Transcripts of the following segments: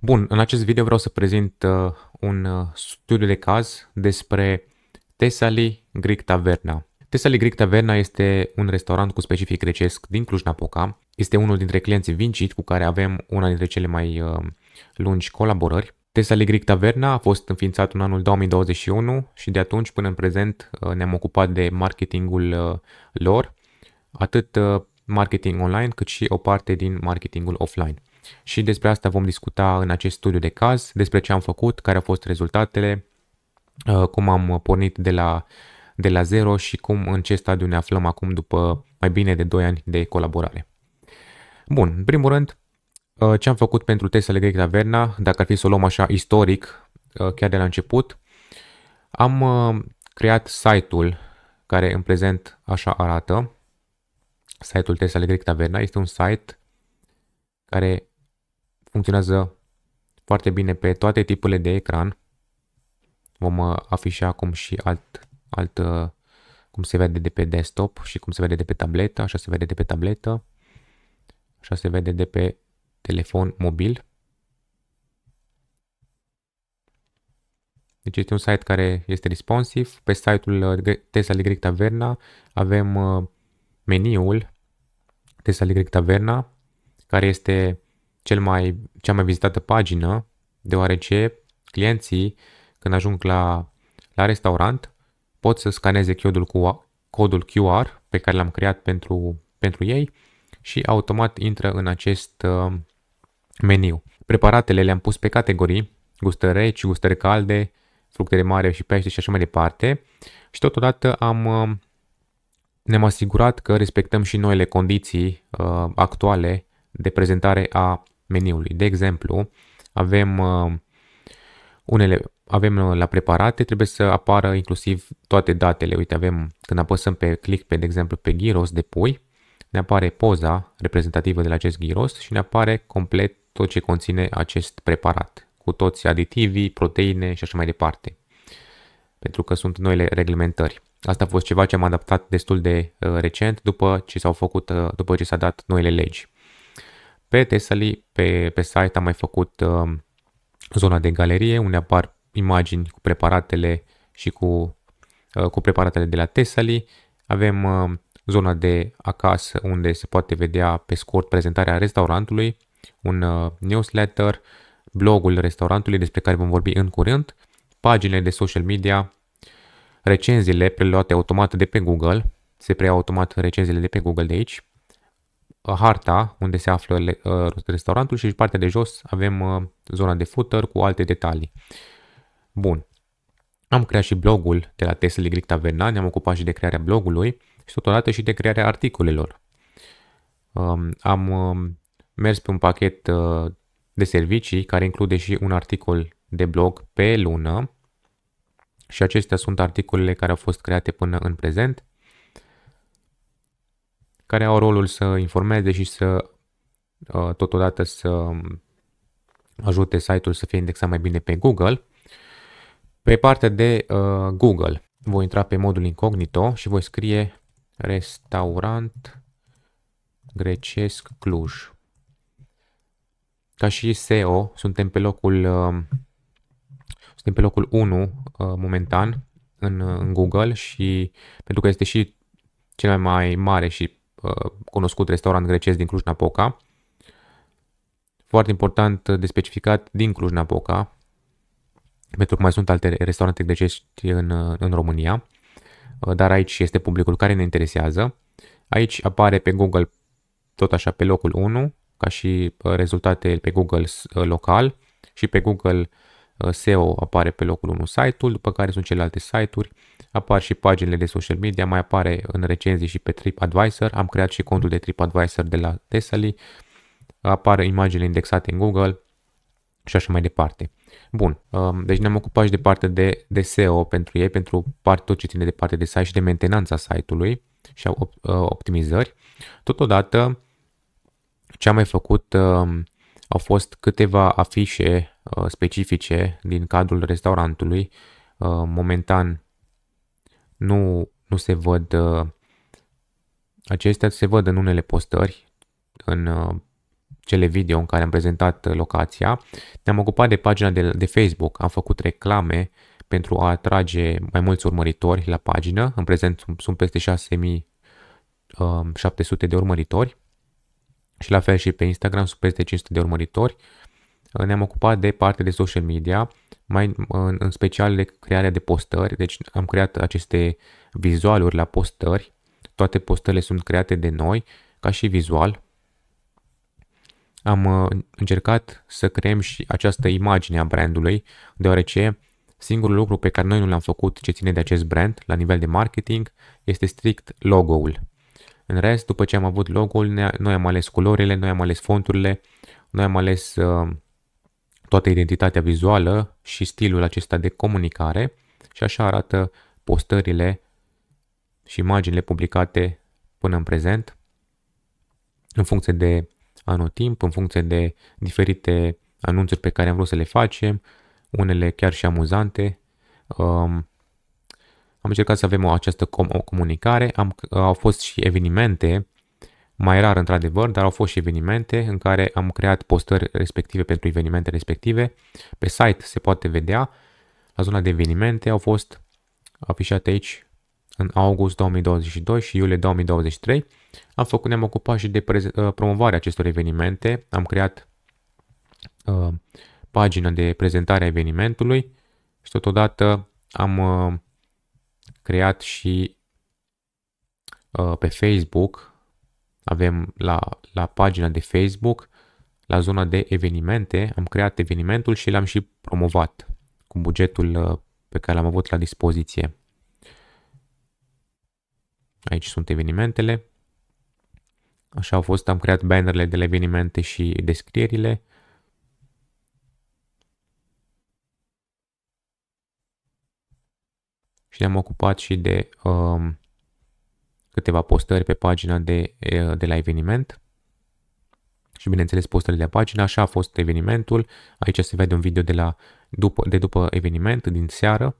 Bun, în acest video vreau să prezint uh, un uh, studiu de caz despre Tesali Greek Taverna. Tesali Greek Taverna este un restaurant cu specific grecesc din Cluj-Napoca. Este unul dintre clienții Vincit cu care avem una dintre cele mai uh, lungi colaborări. Tesali Greek Taverna a fost înființat în anul 2021 și de atunci până în prezent uh, ne-am ocupat de marketingul uh, lor, atât uh, marketing online cât și o parte din marketingul offline și despre asta vom discuta în acest studiu de caz, despre ce am făcut, care au fost rezultatele, uh, cum am pornit de la, de la zero și cum în ce stadiu ne aflăm acum după mai bine de 2 ani de colaborare. Bun, în primul rând, uh, ce am făcut pentru testele Greg Taverna, dacă ar fi să o luăm așa istoric, uh, chiar de la început, am creat site-ul care în prezent așa arată. Site-ul Testele Greg Taverna este un site care funcționează foarte bine pe toate tipurile de ecran. Vom uh, afișa acum și alt, alt uh, cum se vede de pe desktop și cum se vede de pe tabletă, așa se vede de pe tabletă, așa se vede de pe telefon mobil. Deci este un site care este responsive. Pe site-ul uh, Tesla Y Taverna avem meniul Tesla Y Taverna, care este cel mai, cea mai vizitată pagină, deoarece clienții, când ajung la, la restaurant, pot să scaneze codul, cu, codul QR pe care l-am creat pentru, pentru ei și automat intră în acest uh, meniu. Preparatele le-am pus pe categorii, gustări reci, gustări calde, fructe de mare și pește și așa mai departe și totodată am, uh, ne-am asigurat că respectăm și noile condiții uh, actuale de prezentare a meniului. De exemplu, avem uh, unele avem uh, la preparate, trebuie să apară inclusiv toate datele. Uite, avem când apăsăm pe click pe, de exemplu, pe gyros de pui, ne apare poza reprezentativă de la acest gyros și ne apare complet tot ce conține acest preparat, cu toți aditivii, proteine și așa mai departe, pentru că sunt noile reglementări. Asta a fost ceva ce am adaptat destul de uh, recent după ce s-au făcut, după ce s-a dat noile legi. Pe Tesali, pe, pe site am mai făcut um, zona de galerie unde apar imagini cu preparatele și cu, uh, cu preparatele de la Tesali. Avem um, zona de acasă unde se poate vedea pe scurt prezentarea restaurantului, un uh, newsletter, blogul restaurantului despre care vom vorbi în curând, paginile de social media, recenziile preluate automat de pe Google, se preia automat recenziile de pe Google de aici, Uh, harta unde se află uh, restaurantul și partea de jos avem uh, zona de footer cu alte detalii. Bun. Am creat și blogul de la Tesla Y Taverna, ne-am ocupat și de crearea blogului și totodată și de crearea articolelor. Um, am um, mers pe un pachet de servicii care include și un articol de blog pe lună și acestea sunt articolele care au fost create până în prezent care au rolul să informeze și să uh, totodată să um, ajute site-ul să fie indexat mai bine pe Google. Pe partea de uh, Google, voi intra pe modul incognito și voi scrie restaurant grecesc Cluj. Ca și SEO, suntem pe locul uh, suntem pe locul 1 uh, momentan în, în Google și pentru că este și cel mai mare și Uh, cunoscut restaurant grecesc din Cluj-Napoca. Foarte important de specificat din Cluj-Napoca, pentru că mai sunt alte restaurante grecești în, uh, în România, uh, dar aici este publicul care ne interesează. Aici apare pe Google tot așa pe locul 1, ca și rezultate pe Google local și pe Google uh, Uh, SEO apare pe locul 1 site-ul, după care sunt celelalte site-uri, apar și paginile de social media, mai apare în recenzii și pe TripAdvisor, am creat și contul de TripAdvisor de la Tesla, apar imaginile indexate în Google și așa mai departe. Bun, um, deci ne-am ocupat și de parte de, de SEO pentru ei, pentru part, tot ce ține de parte de site și de mentenanța site-ului și uh, optimizări. Totodată, ce am mai făcut um, au fost câteva afișe Uh, specifice din cadrul restaurantului. Uh, momentan nu, nu se văd uh, acestea, se văd în unele postări, în cele video în care am prezentat locația. Ne-am ocupat de pagina de, de Facebook, am făcut reclame pentru a atrage mai mulți urmăritori la pagină. În prezent sunt peste 6700 de urmăritori și la fel și pe Instagram sunt peste 500 de urmăritori ne-am ocupat de partea de social media, mai în, în special de crearea de postări, deci am creat aceste vizualuri la postări, toate postările sunt create de noi ca și vizual. Am uh, încercat să creăm și această imagine a brandului, deoarece singurul lucru pe care noi nu l-am făcut ce ține de acest brand la nivel de marketing este strict logo-ul. În rest, după ce am avut logo-ul, noi am ales culorile, noi am ales fonturile, noi am ales uh, toată identitatea vizuală și stilul acesta de comunicare și așa arată postările și imaginile publicate până în prezent în funcție de anotimp, în funcție de diferite anunțuri pe care am vrut să le facem, unele chiar și amuzante. Um, am încercat să avem o, această com- o comunicare, am, au fost și evenimente mai rar, într-adevăr, dar au fost și evenimente în care am creat postări respective pentru evenimente respective. Pe site se poate vedea. La zona de evenimente au fost afișate aici în august 2022 și iulie 2023. Am făcut, ne-am ocupat și de ă, promovarea acestor evenimente. Am creat uh, pagina de prezentare a evenimentului și totodată am uh, creat și uh, pe Facebook avem la, la pagina de Facebook, la zona de evenimente, am creat evenimentul și l-am și promovat cu bugetul uh, pe care l-am avut la dispoziție. Aici sunt evenimentele. Așa au fost, am creat bannerele de la evenimente și descrierile. Și ne-am ocupat și de uh, câteva postări pe pagina de, de la eveniment și bineînțeles postări de la pagina, așa a fost evenimentul, aici se vede un video de, la, după, de după eveniment din seară,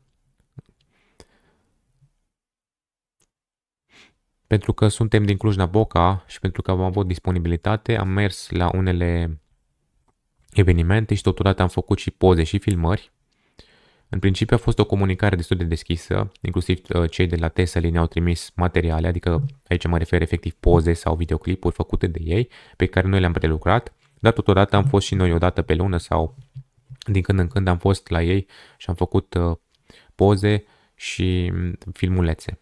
pentru că suntem din Cluj-Napoca și pentru că am avut disponibilitate, am mers la unele evenimente și totodată am făcut și poze și filmări. În principiu a fost o comunicare destul de deschisă, inclusiv uh, cei de la Tesla ne-au trimis materiale, adică aici mă refer efectiv poze sau videoclipuri făcute de ei, pe care noi le-am prelucrat, dar totodată am fost și noi odată pe lună sau din când în când am fost la ei și am făcut uh, poze și mm, filmulețe.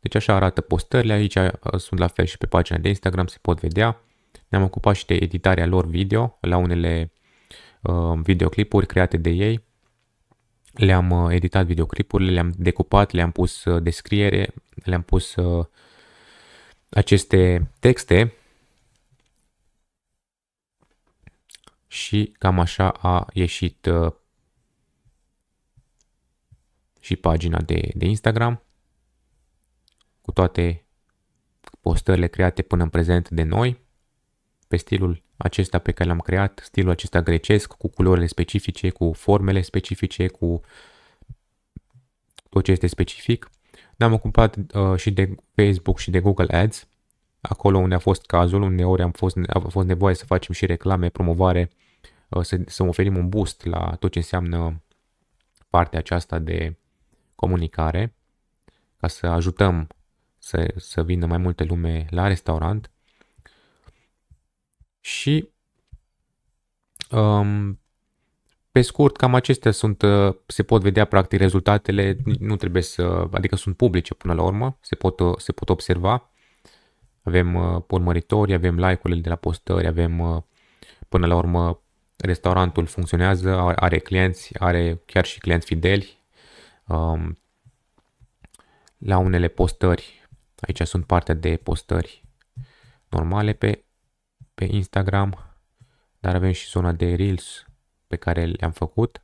Deci așa arată postările, aici uh, sunt la fel și pe pagina de Instagram, se pot vedea. Ne-am ocupat și de editarea lor video la unele videoclipuri create de ei le-am uh, editat videoclipurile, le-am decupat, le-am pus uh, descriere, le-am pus uh, aceste texte și cam așa a ieșit și pagina de, de Instagram cu toate postările create până în prezent de noi pe stilul acesta pe care l-am creat, stilul acesta grecesc, cu culorile specifice, cu formele specifice, cu tot ce este specific. Ne-am ocupat uh, și de Facebook și de Google Ads, acolo unde a fost cazul, uneori am fost, a fost nevoie să facem și reclame, promovare, uh, să, să oferim un boost la tot ce înseamnă partea aceasta de comunicare, ca să ajutăm să, să vină mai multe lume la restaurant și um, pe scurt, cam acestea sunt, uh, se pot vedea practic rezultatele, nu trebuie să, adică sunt publice până la urmă, se pot, uh, se pot observa. Avem uh, urmăritori, avem like-urile de la postări, avem până la urmă restaurantul funcționează, are clienți, are chiar și clienți fideli. Um, la unele postări, aici sunt partea de postări normale, pe pe Instagram, dar avem și zona de Reels pe care le-am făcut.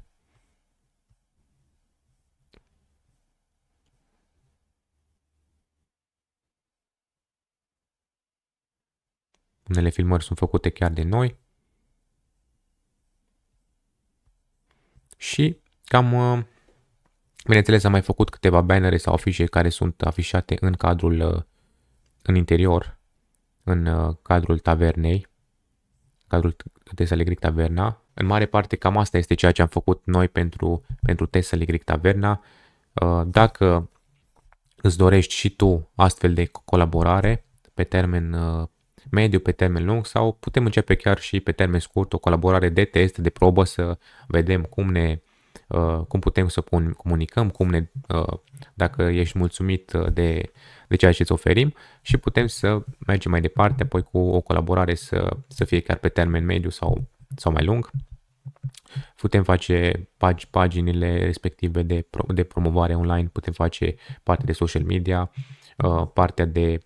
Unele filmări sunt făcute chiar de noi. Și cam, uh, bineînțeles, am mai făcut câteva bannere sau afișe care sunt afișate în cadrul, uh, în interior, în uh, cadrul tavernei, cadrul Tesla Greek Taverna. În mare parte cam asta este ceea ce am făcut noi pentru, pentru Tesla Greek Taverna. Uh, dacă îți dorești și tu astfel de colaborare pe termen uh, mediu, pe termen lung sau putem începe chiar și pe termen scurt o colaborare de test, de probă să vedem cum ne Uh, cum putem să comunicăm, cum ne, uh, dacă ești mulțumit uh, de, de ceea ce îți oferim și putem să mergem mai departe, apoi cu o colaborare să, să fie chiar pe termen mediu sau, sau mai lung. Putem face pag- paginile respective de, pro- de promovare online, putem face parte de social media, partea de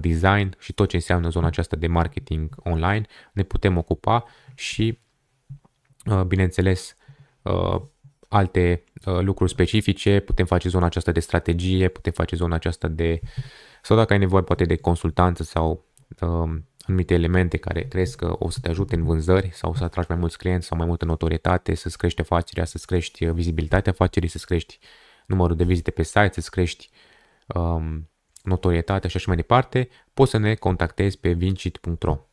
design și tot ce înseamnă zona aceasta de marketing online, ne putem ocupa și, bineînțeles, alte uh, lucruri specifice, putem face zona aceasta de strategie, putem face zona aceasta de, sau dacă ai nevoie poate de consultanță sau um, anumite elemente care crezi că o să te ajute în vânzări sau să atragi mai mulți clienți sau mai multă notorietate, să-ți crești afacerea, să-ți crești uh, vizibilitatea afacerii, să-ți crești numărul de vizite pe site, să-ți crești um, notorietatea și așa mai departe, poți să ne contactezi pe vincit.ro.